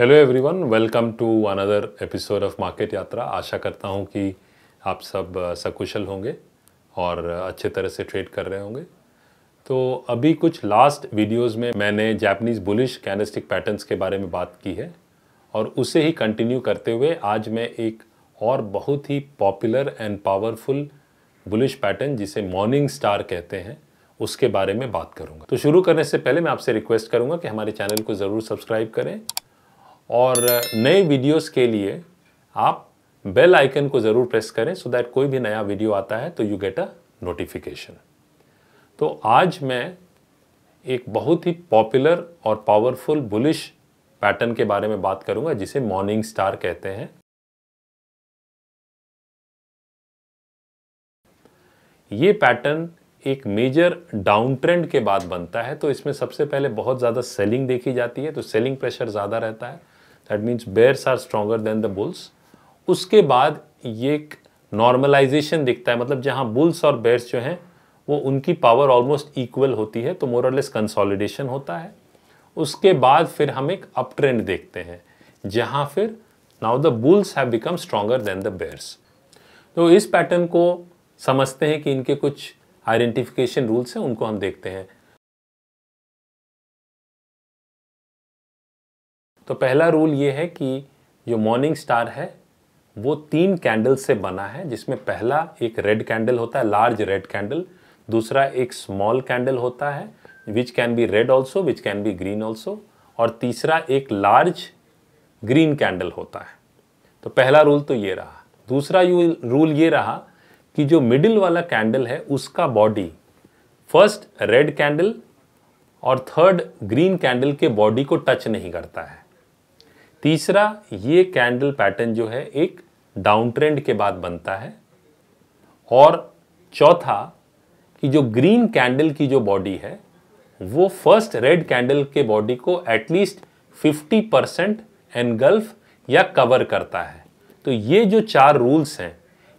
Hello everyone welcome to another episode of market यात्रा आशा करता हूँ कि आप सब सकुशल होंगे और अच्छे तरह से ट्रेड कर रहे होंगे तो अभी कुछ लास्ट वीडियोस में मैंने जापानीज़ बुलिश कैनिस्टिक पैटर्न्स के बारे में बात की है और उसे ही कंटिन्यू करते हुए आज मैं एक और बहुत ही popular and powerful bullish pattern जिसे मॉर्निंग स्टार कहते हैं उसके बारे में बात करूंगा तो शुरू करने से पहले मैं आपसे रिक्वेस्ट करूंगा कि हमारे चैनल को ज़रूर सब्सक्राइब करें और नए वीडियोस के लिए आप बेल आइकन को ज़रूर प्रेस करें सो so दैट कोई भी नया वीडियो आता है तो यू गेट अ नोटिफिकेशन तो आज मैं एक बहुत ही पॉपुलर और पावरफुल बुलिश पैटर्न के बारे में बात करूंगा जिसे मॉर्निंग स्टार कहते हैं ये पैटर्न एक मेजर डाउन ट्रेंड के बाद बनता है तो इसमें सबसे पहले बहुत ज़्यादा सेलिंग देखी जाती है तो सेलिंग प्रेशर ज़्यादा रहता है that means bears are stronger than the bulls उसके बाद ये एक नॉर्मलाइजेशन दिखता है मतलब जहाँ बुल्स और बेयर्स जो हैं वो उनकी पावर ऑलमोस्ट इक्वल होती है तो मोरलेस कंसॉलिडेशन होता है उसके बाद फिर हम एक अप ट्रेंड देखते हैं जहाँ फिर now the bulls have become stronger than the bears तो इस पैटर्न को समझते हैं कि इनके कुछ आइडेंटिफिकेशन रूल्स हैं उनको हम देखते हैं तो पहला रूल ये है कि जो मॉर्निंग स्टार है वो तीन कैंडल से बना है जिसमें पहला एक रेड कैंडल होता है लार्ज रेड कैंडल दूसरा एक स्मॉल कैंडल होता है which can be red also which can be green also और तीसरा एक लार्ज ग्रीन कैंडल होता है तो पहला रूल तो ये रहा दूसरा रूल ये रहा कि जो मिडिल वाला कैंडल है उसका बॉडी फर्स्ट रेड कैंडल और थर्ड ग्रीन कैंडल के बॉडी को टच नहीं करता है तीसरा ये कैंडल पैटर्न जो है एक डाउन ट्रेंड के बाद बनता है और चौथा कि जो ग्रीन कैंडल की जो बॉडी है वो फर्स्ट रेड कैंडल के बॉडी को एटलीस्ट 50 परसेंट एनगल्फ या कवर करता है तो ये जो चार रूल्स हैं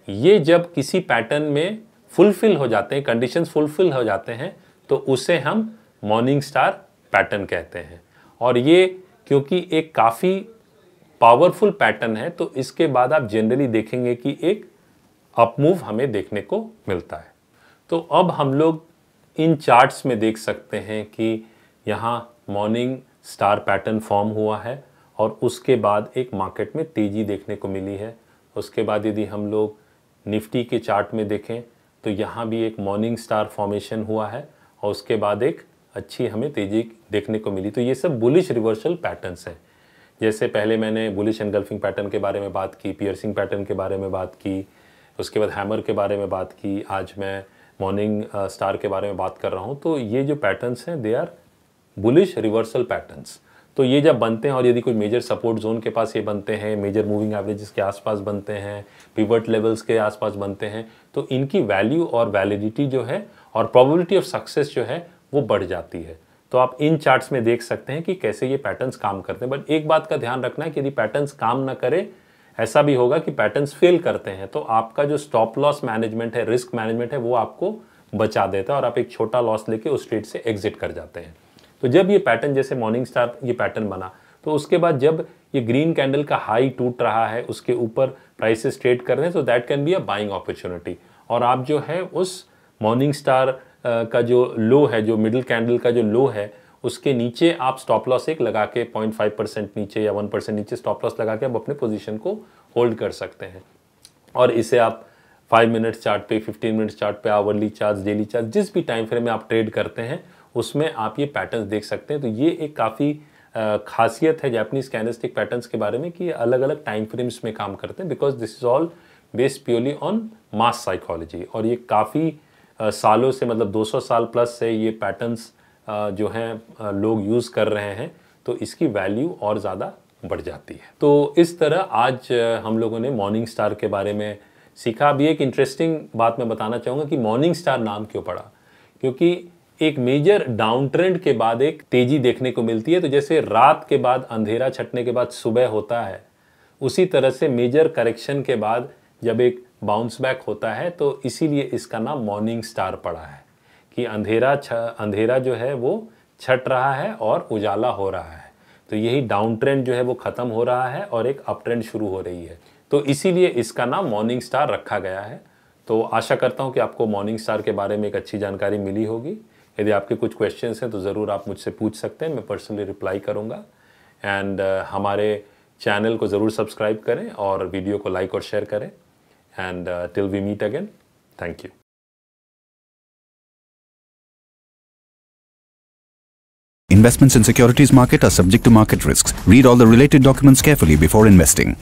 ये जब किसी पैटर्न में फुलफिल हो जाते हैं कंडीशन फुलफिल हो जाते हैं तो उसे हम मॉर्निंग स्टार पैटर्न कहते हैं और ये क्योंकि एक काफ़ी पावरफुल पैटर्न है तो इसके बाद आप जनरली देखेंगे कि एक अपमूव हमें देखने को मिलता है तो अब हम लोग इन चार्ट्स में देख सकते हैं कि यहाँ मॉर्निंग स्टार पैटर्न फॉर्म हुआ है और उसके बाद एक मार्केट में तेज़ी देखने को मिली है उसके बाद यदि हम लोग निफ्टी के चार्ट में देखें तो यहाँ भी एक मॉर्निंग स्टार फॉर्मेशन हुआ है और उसके बाद एक अच्छी हमें तेज़ी देखने को मिली तो ये सब बुलिश रिवर्सल पैटर्न्स हैं जैसे पहले मैंने बुलिश एनगल्फिंग पैटर्न के बारे में बात की पियर्सिंग पैटर्न के बारे में बात की उसके बाद हैमर के बारे में बात की आज मैं मॉर्निंग स्टार uh, के बारे में बात कर रहा हूँ तो ये जो पैटर्न्स हैं they are bullish reversal patterns तो ये जब बनते हैं और यदि कोई मेजर सपोर्ट जोन के पास ये बनते हैं मेजर मूविंग एवरेजेस के आसपास बनते हैं पिवट लेवल्स के आसपास बनते हैं तो इनकी वैल्यू और वैलिडिटी जो है और प्रोबेबिलिटी ऑफ सक्सेस जो है वो बढ़ जाती है तो आप इन चार्ट्स में देख सकते हैं कि कैसे ये पैटर्न्स काम करते हैं बट एक बात का ध्यान रखना है कि यदि पैटर्न्स काम ना करें ऐसा भी होगा कि पैटर्न्स फेल करते हैं तो आपका जो स्टॉप लॉस मैनेजमेंट है रिस्क मैनेजमेंट है वो आपको बचा देता है और आप एक छोटा लॉस लेके उस ट्रेड से एग्जिट कर जाते हैं तो जब ये पैटर्न जैसे मॉर्निंग स्टार ये पैटर्न बना तो उसके बाद जब ये ग्रीन कैंडल का हाई टूट रहा है उसके ऊपर प्राइसेस ट्रेड कर रहे हैं तो that can be a buying opportunity और आप जो है उस मॉर्निंग स्टार का जो लो है जो मिडिल कैंडल का जो लो है उसके नीचे आप स्टॉप लॉस एक लगा के पॉइंट फाइव परसेंट नीचे या वन परसेंट नीचे स्टॉप लॉस लगा के आप अपने पोजीशन को होल्ड कर सकते हैं और इसे आप फाइव मिनट चार्ट पे फिफ्टीन मिनट चार्ट पे आवरली चार्ज डेली चार्ज जिस भी टाइम फ्रेम में आप ट्रेड करते हैं उसमें आप ये पैटर्न देख सकते हैं तो ये एक काफ़ी खासियत है जैपनीज़ कैनिस्टिक पैटर्न के बारे में कि अलग अलग टाइम फ्रेम्स में काम करते हैं because this is all based purely on mass psychology और ये काफ़ी सालों से मतलब 200 साल प्लस से ये पैटर्न्स जो हैं लोग यूज़ कर रहे हैं तो इसकी वैल्यू और ज़्यादा बढ़ जाती है तो इस तरह आज हम लोगों ने मॉर्निंग स्टार के बारे में सीखा अभी एक इंटरेस्टिंग बात मैं बताना चाहूँगा कि मॉर्निंग स्टार नाम क्यों पड़ा क्योंकि एक मेजर डाउन ट्रेंड के बाद एक तेज़ी देखने को मिलती है तो जैसे रात के बाद अंधेरा छटने के बाद सुबह होता है उसी तरह से मेजर करेक्शन के बाद जब एक बाउंस बैक होता है तो इसीलिए इसका नाम मॉर्निंग स्टार पड़ा है कि अंधेरा छ अंधेरा जो है वो छट रहा है और उजाला हो रहा है तो यही डाउन ट्रेंड जो है वो ख़त्म हो रहा है और एक अप ट्रेंड शुरू हो रही है तो इसीलिए इसका नाम मॉर्निंग स्टार रखा गया है तो आशा करता हूँ कि आपको मॉर्निंग स्टार के बारे में एक अच्छी जानकारी मिली होगी यदि आपके कुछ क्वेश्चन हैं तो ज़रूर आप मुझसे पूछ सकते हैं मैं पर्सनली रिप्लाई करूँगा एंड हमारे चैनल को ज़रूर सब्सक्राइब करें और वीडियो को लाइक और शेयर करें And uh, till we meet again, thank you. Investments in securities market are subject to market risks. Read all the related documents carefully before investing.